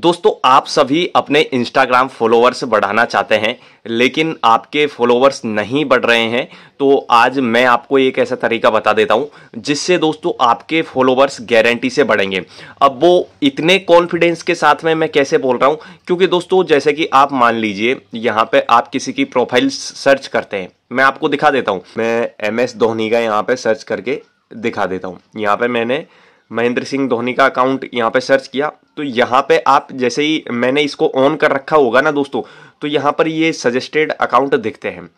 दोस्तों आप सभी अपने इंस्टाग्राम फॉलोअर्स बढ़ाना चाहते हैं लेकिन आपके फॉलोअर्स नहीं बढ़ रहे हैं तो आज मैं आपको एक ऐसा तरीका बता देता हूं जिससे दोस्तों आपके फॉलोअर्स गारंटी से बढ़ेंगे अब वो इतने कॉन्फिडेंस के साथ में मैं कैसे बोल रहा हूं क्योंकि दोस्तों जैसे कि आप मान लीजिए यहाँ पर आप किसी की प्रोफाइल सर्च करते हैं मैं आपको दिखा देता हूँ मैं एम एस धोनी का यहाँ पर सर्च करके दिखा देता हूँ यहाँ पर मैंने महेंद्र सिंह धोनी का अकाउंट यहाँ पे सर्च किया तो यहाँ पे आप जैसे ही मैंने इसको ऑन कर रखा होगा ना दोस्तों तो यहाँ पर ये सजेस्टेड अकाउंट दिखते हैं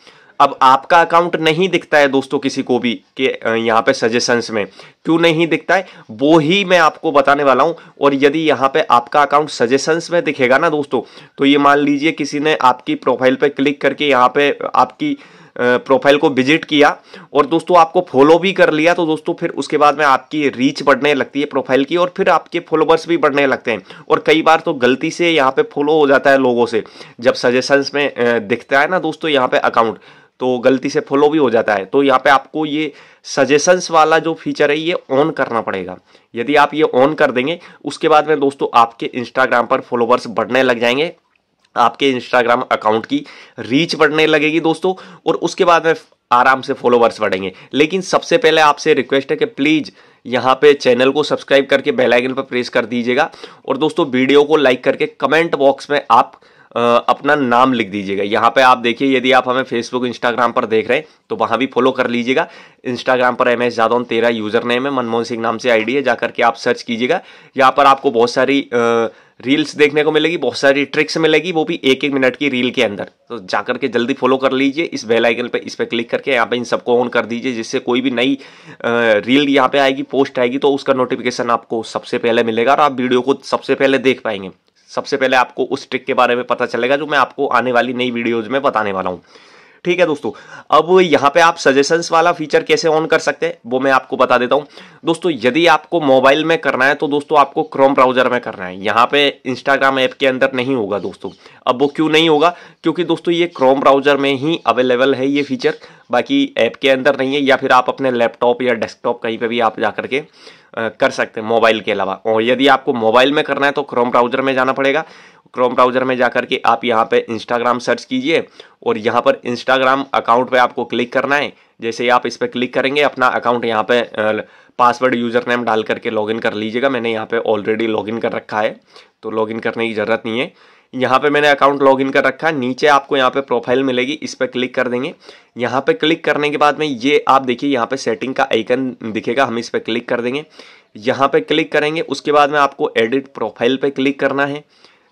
अब आपका अकाउंट नहीं दिखता है दोस्तों किसी को भी कि यहाँ पे सजेशंस में क्यों नहीं दिखता है वो ही मैं आपको बताने वाला हूँ और यदि यहाँ पे आपका अकाउंट सजेशंस में दिखेगा ना दोस्तों तो ये मान लीजिए किसी ने आपकी प्रोफाइल पे क्लिक करके यहाँ पे आपकी प्रोफाइल को विजिट किया और दोस्तों आपको फॉलो भी कर लिया तो दोस्तों फिर उसके बाद में आपकी रीच बढ़ने लगती है प्रोफाइल की और फिर आपके फॉलोवर्स भी बढ़ने लगते हैं और कई बार तो गलती से यहाँ पे फॉलो हो जाता है लोगों से जब सजेशंस में दिखता है ना दोस्तों यहाँ पे अकाउंट तो गलती से फॉलो भी हो जाता है तो यहाँ पे आपको ये सजेशंस वाला जो फीचर है ये ऑन करना पड़ेगा यदि आप ये ऑन कर देंगे उसके बाद में दोस्तों आपके इंस्टाग्राम पर फॉलोवर्स बढ़ने लग जाएंगे आपके इंस्टाग्राम अकाउंट की रीच बढ़ने लगेगी दोस्तों और उसके बाद में आराम से फॉलोवर्स बढ़ेंगे लेकिन सबसे पहले आपसे रिक्वेस्ट है कि प्लीज़ यहाँ पे चैनल को सब्सक्राइब करके बेल आइकन पर प्रेस कर दीजिएगा और दोस्तों वीडियो को लाइक करके कमेंट बॉक्स में आप अपना नाम लिख दीजिएगा यहाँ पे आप देखिए यदि आप हमें फेसबुक इंस्टाग्राम पर देख रहे हैं तो वहाँ भी फॉलो कर लीजिएगा इंस्टाग्राम पर एम एस जादौन तेरा यूज़र नेम है मनमोहन सिंह नाम से आईडी है जाकर के आप सर्च कीजिएगा यहाँ पर आपको बहुत सारी रील्स देखने को मिलेगी बहुत सारी ट्रिक्स मिलेगी वो भी एक एक मिनट की रील के अंदर तो जाकर के जल्दी फॉलो कर लीजिए इस बेल आइकन पर इस पर क्लिक करके यहाँ पे इन सबको ऑन कर दीजिए जिससे कोई भी नई रील यहाँ पे आएगी पोस्ट आएगी तो उसका नोटिफिकेशन आपको सबसे पहले मिलेगा और आप वीडियो को सबसे पहले देख पाएंगे सबसे पहले आपको उस ट्रिक के बारे में पता चलेगा जो मैं आपको आने वाली नई वीडियोज़ में बताने वाला हूँ ठीक है दोस्तों अब यहाँ पे आप सजेशंस वाला फीचर कैसे ऑन कर सकते हैं वो मैं आपको बता देता हूँ दोस्तों यदि आपको मोबाइल में करना है तो दोस्तों आपको क्रोम ब्राउजर में करना है यहाँ पे इंस्टाग्राम ऐप के अंदर नहीं होगा दोस्तों अब वो क्यों नहीं होगा क्योंकि दोस्तों ये क्रोम ब्राउजर में ही अवेलेबल है ये फीचर बाकी ऐप के अंदर नहीं है या फिर आप अपने लैपटॉप या डेस्कटॉप कहीं पर भी आप जा करके कर सकते हैं मोबाइल के अलावा और यदि आपको मोबाइल में करना है तो क्रोम ब्राउजर में जाना पड़ेगा क्रोम ब्राउज़र में जा के आप यहाँ पे इंस्टाग्राम सर्च कीजिए और यहाँ पर इंस्टाग्राम अकाउंट पे आपको क्लिक करना है जैसे ही आप इस पर क्लिक करेंगे अपना अकाउंट यहाँ पे पासवर्ड यूज़र नेम डाल करके लॉगिन कर लीजिएगा मैंने यहाँ पे ऑलरेडी लॉगिन कर रखा है तो लॉगिन करने की ज़रूरत नहीं है यहाँ पे मैंने अकाउंट लॉगिन कर रखा है नीचे आपको यहाँ पे प्रोफाइल मिलेगी इस पर क्लिक कर देंगे यहाँ पे क्लिक करने के बाद में ये आप देखिए यहाँ पे सेटिंग का आइकन दिखेगा हम इस पर क्लिक कर देंगे यहाँ पे क्लिक करेंगे उसके बाद में आपको एडिट प्रोफाइल पे क्लिक करना है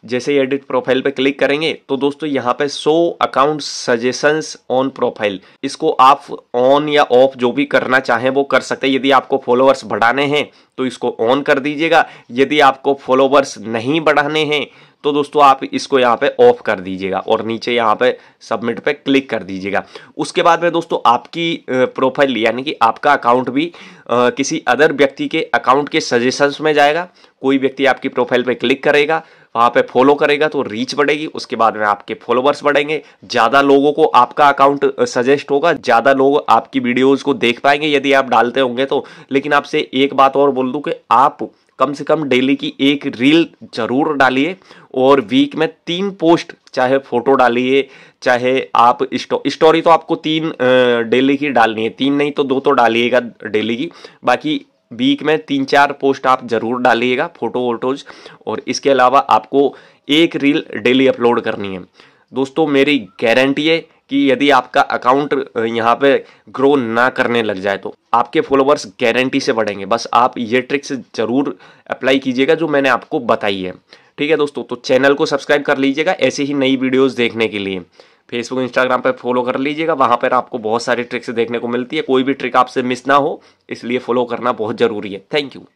जैसे ही एडिट प्रोफाइल पे क्लिक करेंगे तो दोस्तों यहाँ पे show account suggestions on profile इसको आप ऑन या ऑफ जो भी करना चाहें वो कर सकते हैं यदि आपको फॉलोअर्स बढ़ाने हैं तो इसको ऑन कर दीजिएगा यदि आपको फॉलोवर्स नहीं बढ़ाने हैं तो दोस्तों आप इसको यहाँ पे ऑफ कर दीजिएगा और नीचे यहाँ पे सबमिट पे क्लिक कर दीजिएगा उसके बाद में दोस्तों आपकी प्रोफाइल यानी कि आपका अकाउंट भी आ, किसी अदर व्यक्ति के अकाउंट के सजेशंस में जाएगा कोई व्यक्ति आपकी प्रोफाइल पे क्लिक करेगा वहाँ पे फॉलो करेगा तो रीच बढ़ेगी उसके बाद में आपके फॉलोवर्स बढ़ेंगे ज़्यादा लोगों को आपका अकाउंट सजेस्ट होगा ज़्यादा लोग आपकी वीडियोज़ को देख पाएंगे यदि आप डालते होंगे तो लेकिन आपसे एक बात और बोल दूँ कि आप कम से कम डेली की एक रील जरूर डालिए और वीक में तीन पोस्ट चाहे फ़ोटो डालिए चाहे आप स्टोरी तो आपको तीन डेली की डालनी है तीन नहीं तो दो तो डालिएगा डेली की बाकी वीक में तीन चार पोस्ट आप ज़रूर डालिएगा फ़ोटो वोटोज और इसके अलावा आपको एक रील डेली अपलोड करनी है दोस्तों मेरी गारंटी है कि यदि आपका अकाउंट यहाँ पे ग्रो ना करने लग जाए तो आपके फॉलोअर्स गारंटी से बढ़ेंगे बस आप ये ट्रिक्स ज़रूर अप्लाई कीजिएगा जो मैंने आपको बताई है ठीक है दोस्तों तो चैनल को सब्सक्राइब कर लीजिएगा ऐसे ही नई वीडियोज़ देखने के लिए फेसबुक इंस्टाग्राम पर फॉलो कर लीजिएगा वहाँ पर आपको बहुत सारी ट्रिक्स देखने को मिलती है कोई भी ट्रिक आपसे मिस ना हो इसलिए फॉलो करना बहुत ज़रूरी है थैंक यू